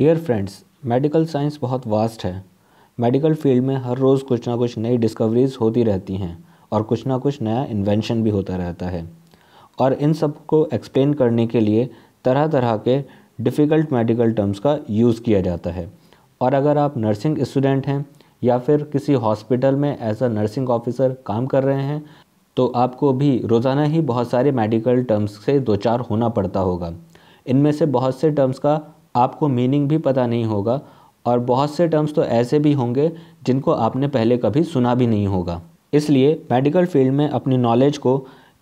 dear friends medical science बहुत vast है medical field में हर रोज़ कुछ ना कुछ नई डिस्कवरीज होती रहती हैं और कुछ ना कुछ नया इन्वेंशन भी होता रहता है और इन सब को एक्सप्लेन करने के लिए तरह तरह के डिफ़िकल्ट मेडिकल टर्म्स का यूज़ किया जाता है और अगर आप नर्सिंग स्टूडेंट हैं या फिर किसी हॉस्पिटल में एज अ नर्सिंग ऑफिसर काम कर रहे हैं तो आपको भी रोज़ाना ही बहुत सारे मेडिकल टर्म्स से दो चार होना पड़ता होगा इनमें से बहुत से टर्म्स का आपको मीनिंग भी पता नहीं होगा और बहुत से टर्म्स तो ऐसे भी होंगे जिनको आपने पहले कभी सुना भी नहीं होगा इसलिए मेडिकल फील्ड में अपनी नॉलेज को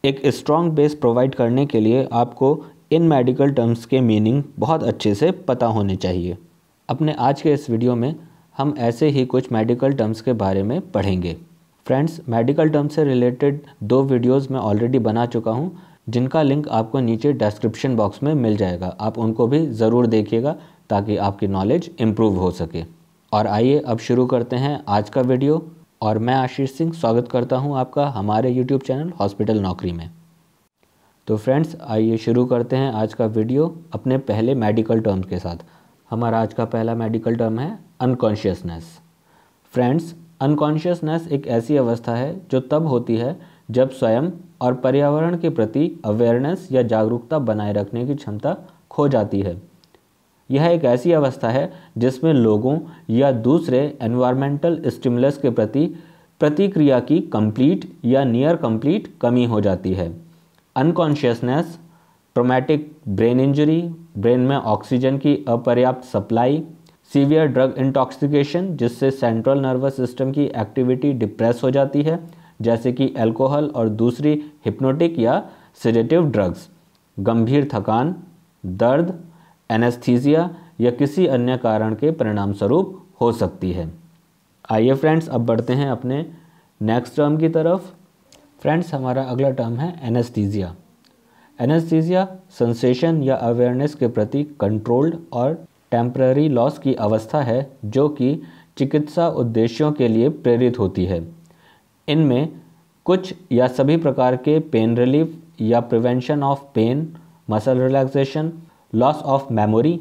एक स्ट्रॉन्ग बेस प्रोवाइड करने के लिए आपको इन मेडिकल टर्म्स के मीनिंग बहुत अच्छे से पता होने चाहिए अपने आज के इस वीडियो में हम ऐसे ही कुछ मेडिकल टर्म्स के बारे में पढ़ेंगे फ्रेंड्स मेडिकल टर्म्स से रिलेटेड दो वीडियोस मैं ऑलरेडी बना चुका हूँ जिनका लिंक आपको नीचे डिस्क्रिप्शन बॉक्स में मिल जाएगा आप उनको भी ज़रूर देखिएगा ताकि आपकी नॉलेज इम्प्रूव हो सके और आइए अब शुरू करते हैं आज का वीडियो और मैं आशीष सिंह स्वागत करता हूं आपका हमारे यूट्यूब चैनल हॉस्पिटल नौकरी में तो फ्रेंड्स आइए शुरू करते हैं आज का वीडियो अपने पहले मेडिकल टर्म के साथ हमारा आज का पहला मेडिकल टर्म है अनकॉन्शियसनेस फ्रेंड्स अनकॉन्शियसनेस एक ऐसी अवस्था है जो तब होती है जब स्वयं और पर्यावरण के प्रति अवेयरनेस या जागरूकता बनाए रखने की क्षमता खो जाती है यह एक ऐसी अवस्था है जिसमें लोगों या दूसरे एनवायरमेंटल स्टिमुलस के प्रति प्रतिक्रिया की कंप्लीट या नियर कंप्लीट कमी हो जाती है unconsciousness traumatic brain injury brain में ऑक्सीजन की अपर्याप्त सप्लाई सीवियर ड्रग इंटॉक्सिकेशन जिससे सेंट्रल नर्वस सिस्टम की एक्टिविटी डिप्रेस हो जाती है जैसे कि अल्कोहल और दूसरी हिप्नोटिक या सेडेटिव ड्रग्स गंभीर थकान दर्द एनेस्थीजिया या किसी अन्य कारण के परिणाम स्वरूप हो सकती है आइए फ्रेंड्स अब बढ़ते हैं अपने नेक्स्ट टर्म की तरफ फ्रेंड्स हमारा अगला टर्म है एनेस्थीजिया एनेस्थीजिया सेंसेशन या अवेयरनेस के प्रति कंट्रोल्ड और टेम्प्ररी लॉस की अवस्था है जो कि चिकित्सा उद्देश्यों के लिए प्रेरित होती है इनमें कुछ या सभी प्रकार के पेन रिलीफ या prevention of pain muscle relaxation loss of memory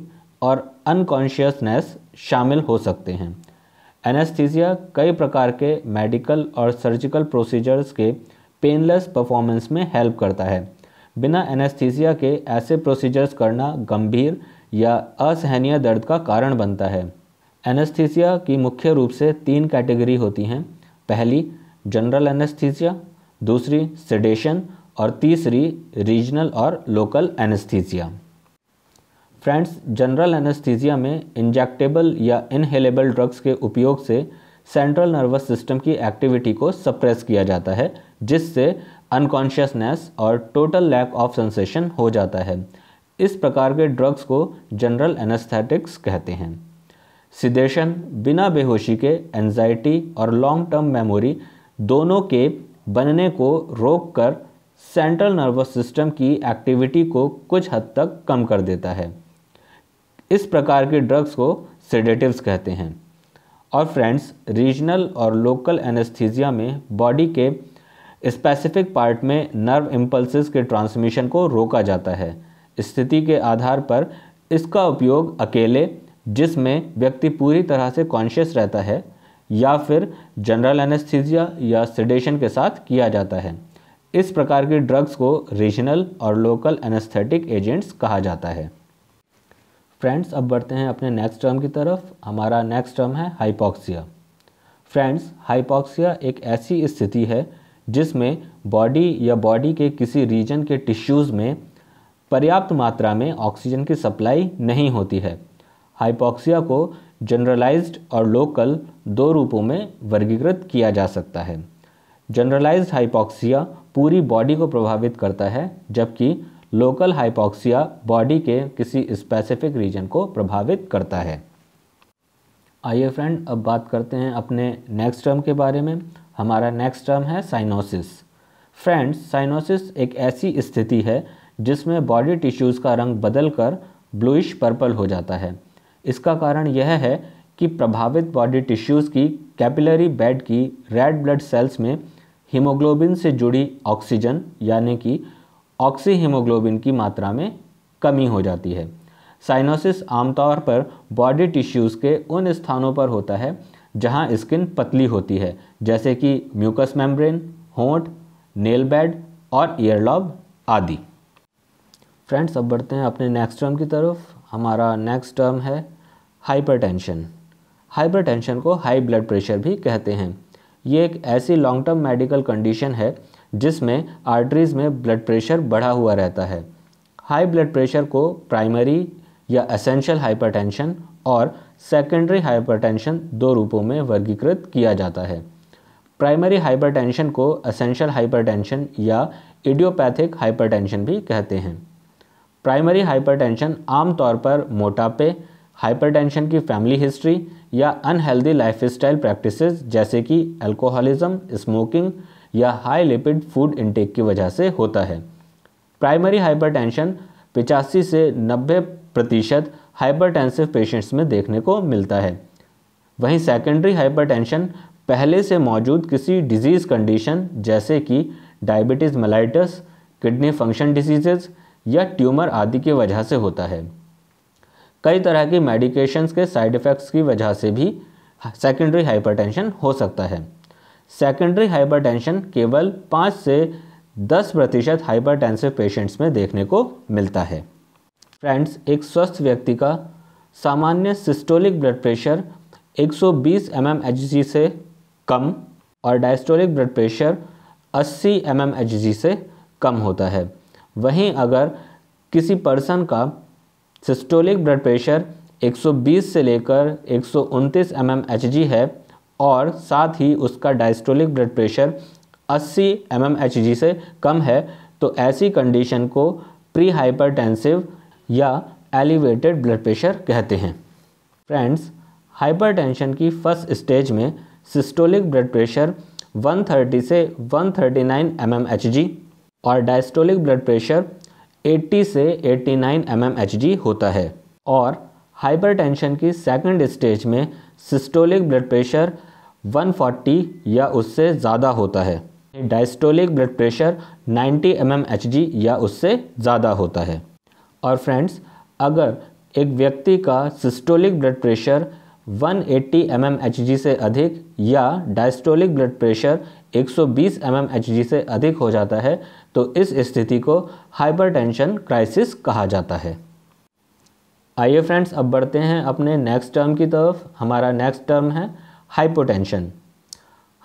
और अनकॉन्शियसनेस शामिल हो सकते हैं एनेस्थीसिया कई प्रकार के मेडिकल और सर्जिकल प्रोसीजर्स के पेनलेस परफॉर्मेंस में हेल्प करता है बिना एनेस्थीसिया के ऐसे प्रोसीजर्स करना गंभीर या असहनीय दर्द का कारण बनता है एनेस्थीसिया की मुख्य रूप से तीन कैटेगरी होती हैं पहली जनरल एनेस्थीसिया दूसरी सेडेशन और तीसरी रीजनल और local anaesthesia friends general anaesthesia में इंजेक्टेबल या इनहेलेबल ड्रग्स के उपयोग से सेंट्रल नर्वस सिस्टम की एक्टिविटी को सप्रेस किया जाता है जिससे अनकॉन्शियसनेस और टोटल लैक ऑफ सेंसेशन हो जाता है इस प्रकार के ड्रग्स को जनरल एनेस्थेटिक्स कहते हैं सिदेशन बिना बेहोशी के एनजाइटी और लॉन्ग टर्म मेमोरी दोनों के बनने को रोककर सेंट्रल नर्वस सिस्टम की एक्टिविटी को कुछ हद तक कम कर देता है इस प्रकार के ड्रग्स को सेडेटिव्स कहते हैं और फ्रेंड्स रीजनल और लोकल एनेस्थीजिया में बॉडी के स्पेसिफिक पार्ट में नर्व इम्पल्सिस के ट्रांसमिशन को रोका जाता है स्थिति के आधार पर इसका उपयोग अकेले जिसमें व्यक्ति पूरी तरह से कॉन्शियस रहता है या फिर जनरल एनेस्थीजिया या सेडेशन के साथ किया जाता है इस प्रकार के ड्रग्स को रीजनल और लोकल एनेस्थेटिक एजेंट्स कहा जाता है फ्रेंड्स अब बढ़ते हैं अपने नेक्स्ट टर्म की तरफ हमारा नेक्स्ट टर्म है हाइपोक्सिया फ्रेंड्स हाइपोक्सिया एक ऐसी स्थिति है जिसमें बॉडी या बॉडी के किसी रीजन के टिश्यूज़ में पर्याप्त मात्रा में ऑक्सीजन की सप्लाई नहीं होती है हाइपोक्सिया को जनरलाइज्ड और लोकल दो रूपों में वर्गीकृत किया जा सकता है जनरलाइज्ड हाइपॉक्सिया पूरी बॉडी को प्रभावित करता है जबकि लोकल हाइपॉक्सिया बॉडी के किसी स्पेसिफिक रीजन को प्रभावित करता है आइए फ्रेंड अब बात करते हैं अपने नेक्स्ट टर्म के बारे में हमारा नेक्स्ट टर्म है साइनोसिस फ्रेंड्स साइनोसिस एक ऐसी स्थिति है जिसमें बॉडी टिश्यूज़ का रंग बदल कर ब्लूइश पर्पल हो जाता है इसका कारण यह है कि प्रभावित बॉडी टिश्यूज़ की कैपिलरी बेड की रेड ब्लड सेल्स में हीमोग्लोबिन से जुड़ी ऑक्सीजन यानी कि ऑक्सी हीमोग्लोबिन की मात्रा में कमी हो जाती है साइनोसिस आमतौर पर बॉडी टिश्यूज़ के उन स्थानों पर होता है जहां स्किन पतली होती है जैसे कि म्यूकस मेम्ब्रेन होंठ नेल बेड और ईयरलॉब आदि फ्रेंड्स अब बढ़ते हैं अपने नेक्स्ट टर्म की तरफ हमारा नेक्स्ट टर्म है हाइपरटेंशन हाइपरटेंशन को हाई ब्लड प्रेशर भी कहते हैं ये एक ऐसी लॉन्ग टर्म मेडिकल कंडीशन है जिसमें आर्टरीज़ में ब्लड प्रेशर बढ़ा हुआ रहता है हाई ब्लड प्रेशर को प्राइमरी या असेंशियल हाइपरटेंशन और सेकेंडरी हाइपरटेंशन दो रूपों में वर्गीकृत किया जाता है प्राइमरी हाइपरटेंशन को एसेंशियल हाइपरटेंशन या इडियोपैथिक हाइपरटेंशन भी कहते हैं प्राइमरी हाइपरटेंशन आमतौर पर मोटापे हाइपरटेंशन की फैमिली हिस्ट्री या अनहेल्दी लाइफस्टाइल प्रैक्टिसेस जैसे कि अल्कोहलिज्म स्मोकिंग या हाई लिपिड फूड इंटेक की वजह से होता है प्राइमरी हाइपरटेंशन 85 से 90 प्रतिशत हाइपरटेंसिव पेशेंट्स में देखने को मिलता है वहीं सेकेंडरी हाइपरटेंशन पहले से मौजूद किसी डिजीज़ कंडीशन जैसे कि diabetes mellitus kidney function disease या ट्यूमर आदि की वजह से होता है कई तरह की मेडिकेशंस के साइड इफ़ेक्ट्स की वजह से भी सेकेंडरी हाइपरटेंशन हो सकता है सेकेंडरी हाइपरटेंशन केवल पाँच से दस प्रतिशत हाइपरटेंसिव पेशेंट्स में देखने को मिलता है फ्रेंड्स एक स्वस्थ व्यक्ति का सामान्य systolic blood pressure 120 M mm से कम और diastolic blood pressure 80 M mm से कम होता है वहीं अगर किसी पर्सन का सिस्टोलिक ब्लड प्रेशर 120 से लेकर एक सौ उनतीस है और साथ ही उसका डायस्टोलिक ब्लड प्रेशर 80 एम से कम है तो ऐसी कंडीशन को प्री हाइपरटेंसिव या एलिवेटेड ब्लड प्रेशर कहते हैं फ्रेंड्स हाइपरटेंशन की फर्स्ट स्टेज में सिस्टोलिक ब्लड प्रेशर 130 से 139 थर्टी और डायस्टोलिक ब्लड प्रेशर 80 से 89 नाइन mm होता है और हाइपरटेंशन की सेकंड स्टेज में सिस्टोलिक ब्लड प्रेशर 140 या उससे ज़्यादा होता है डायस्टोलिक ब्लड प्रेशर 90 mm या उससे ज़्यादा होता है और फ्रेंड्स अगर एक व्यक्ति का systolic blood pressure 180 M mm से अधिक या diastolic blood pressure 120 M M से अधिक हो जाता है तो इस स्थिति को हाइपरटेंशन क्राइसिस कहा जाता है आइए फ्रेंड्स अब बढ़ते हैं अपने नेक्स्ट टर्म की तरफ हमारा नेक्स्ट टर्म है हाइपोटेंशन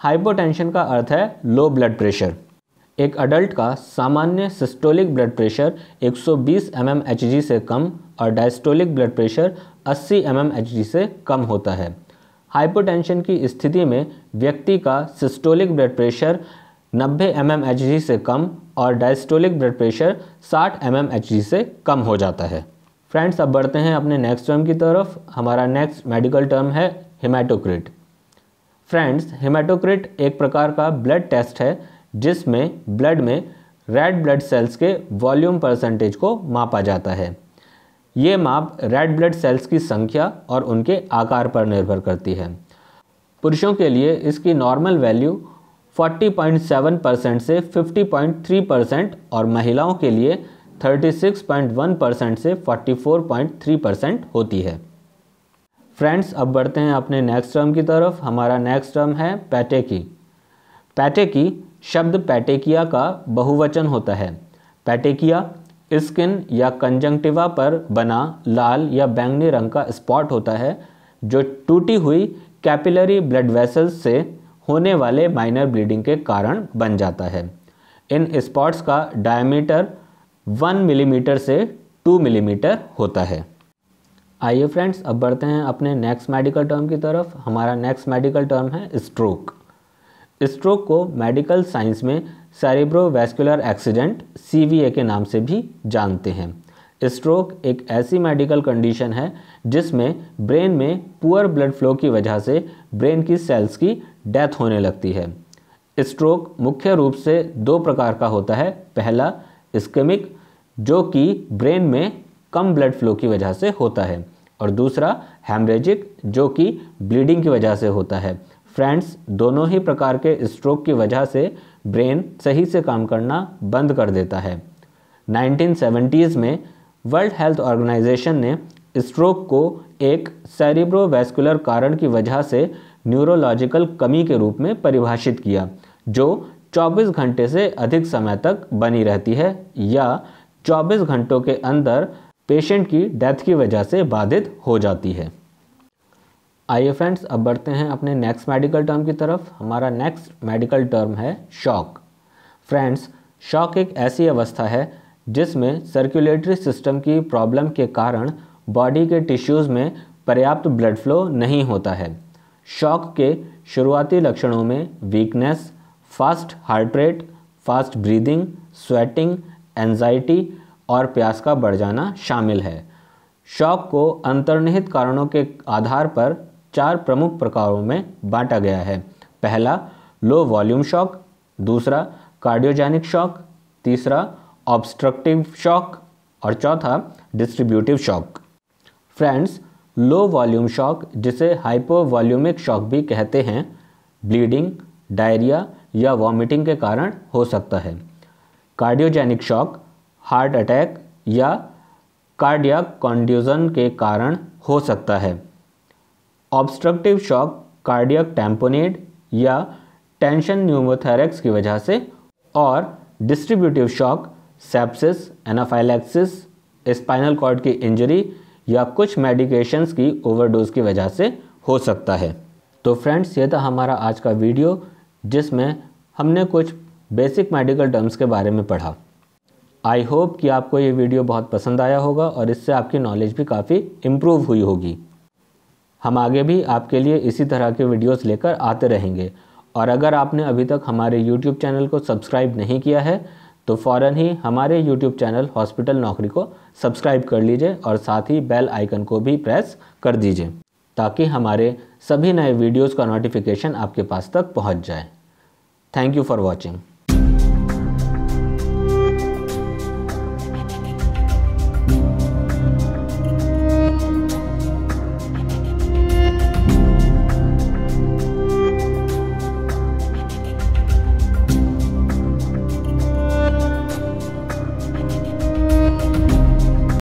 हाइपोटेंशन का अर्थ है लो ब्लड प्रेशर एक अडल्ट का सामान्य सिस्टोलिक ब्लड प्रेशर 120 एम से कम और डायस्टोलिक ब्लड प्रेशर 80 एम से कम होता है हाइपोटेंशन की स्थिति में व्यक्ति का systolic blood pressure 90 M M से कम और diastolic blood pressure 60 M M से कम हो जाता है फ्रेंड्स अब बढ़ते हैं अपने नेक्स्ट टर्म की तरफ हमारा नेक्स्ट मेडिकल टर्म है हिमाटोक्रिट फ्रेंड्स हिमाटोक्रिट एक प्रकार का ब्लड टेस्ट है जिसमें ब्लड में रेड ब्लड सेल्स के वॉल्यूम परसेंटेज को मापा जाता है ये माप रेड ब्लड सेल्स की संख्या और उनके आकार पर निर्भर करती है पुरुषों के लिए इसकी नॉर्मल वैल्यू 40.7 परसेंट से 50.3 परसेंट और महिलाओं के लिए 36.1 परसेंट से 44.3 परसेंट होती है फ्रेंड्स अब बढ़ते हैं अपने नेक्स्ट टर्म की तरफ हमारा नेक्स्ट टर्म है पैटेकी पैटेकी शब्द पैटेकिया का बहुवचन होता है पैटेकिया स्किन या कंजंक्टिवा पर बना लाल या बैंगनी रंग का स्पॉट होता है जो टूटी हुई कैपिलरी ब्लड वेसल्स से होने वाले माइनर ब्लीडिंग के कारण बन जाता है इन स्पॉट्स का डायमीटर वन मिलीमीटर से टू मिलीमीटर होता है आइए फ्रेंड्स अब बढ़ते हैं अपने नेक्स्ट मेडिकल टर्म की तरफ हमारा नेक्स्ट मेडिकल टर्म है स्ट्रोक स्ट्रोक को मेडिकल साइंस में सेरेब्रोवैस्कुलर एक्सीडेंट सी के नाम से भी जानते हैं स्ट्रोक एक ऐसी मेडिकल कंडीशन है जिसमें ब्रेन में पुअर ब्लड फ्लो की वजह से ब्रेन की सेल्स की डेथ होने लगती है स्ट्रोक मुख्य रूप से दो प्रकार का होता है पहला स्केमिक जो कि ब्रेन में कम ब्लड फ्लो की वजह से होता है और दूसरा हेमरेजिक जो कि ब्लीडिंग की वजह से होता है फ्रेंड्स दोनों ही प्रकार के स्ट्रोक की वजह से ब्रेन सही से काम करना बंद कर देता है 1970s में वर्ल्ड हेल्थ ऑर्गेनाइजेशन ने स्ट्रोक को एक सेरिब्रोवैस्कुलर कारण की वजह से न्यूरोलॉजिकल कमी के रूप में परिभाषित किया जो 24 घंटे से अधिक समय तक बनी रहती है या 24 घंटों के अंदर पेशेंट की डेथ की वजह से बाधित हो जाती है आइए फ्रेंड्स अब बढ़ते हैं अपने नेक्स्ट मेडिकल टर्म की तरफ हमारा नेक्स्ट मेडिकल टर्म है शॉक फ्रेंड्स शॉक एक ऐसी अवस्था है जिसमें सर्कुलेटरी सिस्टम की प्रॉब्लम के कारण बॉडी के टिश्यूज़ में पर्याप्त ब्लड फ्लो नहीं होता है शॉक के शुरुआती लक्षणों में weakness fast heart rate fast breathing sweating anxiety और प्यास का बढ़ जाना शामिल है शॉक को अंतर्निहित कारणों के आधार पर चार प्रमुख प्रकारों में बांटा गया है पहला लो वॉल्यूम शॉक दूसरा कार्डियोजेनिक शॉक तीसरा ऑब्स्ट्रक्टिव शॉक और चौथा distributive shock friends low volume shock जिसे हाइपोवॉल्यूमिक शॉक भी कहते हैं ब्लीडिंग डायरिया या वॉमिटिंग के कारण हो सकता है कार्डियोजेनिक शॉक हार्ट अटैक या कार्डियक कॉन्ड्यूजन के कारण हो सकता है ऑब्स्ट्रक्टिव शॉक कार्डियक टेम्पोनेट या टेंशन न्यूमोथेरेक्स की वजह से और distributive shock sepsis anaphylaxis spinal cord की इंजरी या कुछ मेडिकेशंस की ओवरडोज की वजह से हो सकता है तो फ्रेंड्स ये था हमारा आज का वीडियो जिसमें हमने कुछ बेसिक मेडिकल टर्म्स के बारे में पढ़ा आई होप कि आपको ये वीडियो बहुत पसंद आया होगा और इससे आपकी नॉलेज भी काफ़ी इम्प्रूव हुई होगी हम आगे भी आपके लिए इसी तरह के वीडियोस लेकर आते रहेंगे और अगर आपने अभी तक हमारे यूट्यूब चैनल को सब्सक्राइब नहीं किया है तो फ़ौर ही हमारे यूट्यूब चैनल हॉस्पिटल नौकरी को सब्सक्राइब कर लीजिए और साथ ही बेल आइकन को भी प्रेस कर दीजिए ताकि हमारे सभी नए वीडियोज़ का नोटिफिकेशन आपके पास तक पहुँच जाए थैंक यू फॉर वॉचिंग